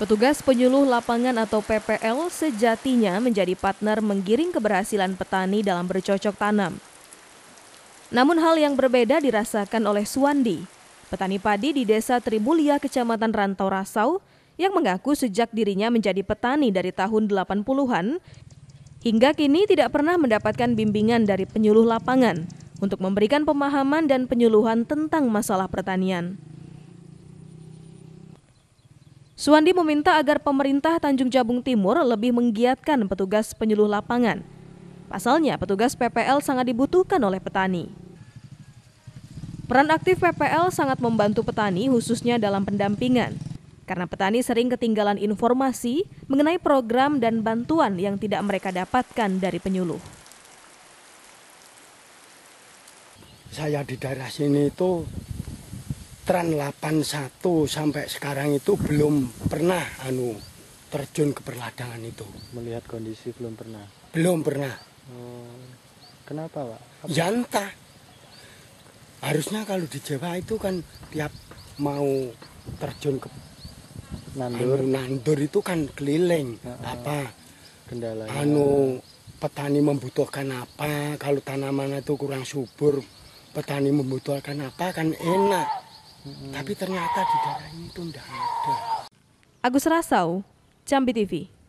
Petugas penyuluh lapangan atau PPL sejatinya menjadi partner menggiring keberhasilan petani dalam bercocok tanam. Namun hal yang berbeda dirasakan oleh Suwandi, petani padi di desa Tribulia, kecamatan Rantau Rasau, yang mengaku sejak dirinya menjadi petani dari tahun 80-an, hingga kini tidak pernah mendapatkan bimbingan dari penyuluh lapangan untuk memberikan pemahaman dan penyuluhan tentang masalah pertanian. Suwandi meminta agar pemerintah Tanjung Jabung Timur lebih menggiatkan petugas penyuluh lapangan. Pasalnya, petugas PPL sangat dibutuhkan oleh petani. Peran aktif PPL sangat membantu petani khususnya dalam pendampingan. Karena petani sering ketinggalan informasi mengenai program dan bantuan yang tidak mereka dapatkan dari penyuluh. Saya di daerah sini itu Tran 81 sampai sekarang itu belum pernah anu terjun ke perladangan itu. Melihat kondisi belum pernah. Belum pernah. hmm, kenapa, Pak? janta Harusnya kalau di Jawa itu kan tiap mau terjun ke nandur, anu, nandur itu kan keliling uh apa kendala Anu petani membutuhkan apa, kalau tanaman itu kurang subur, petani membutuhkan apa kan enak. Tapi ternyata di daerah itu tidak ada. Agus Rasau, Jambi TV.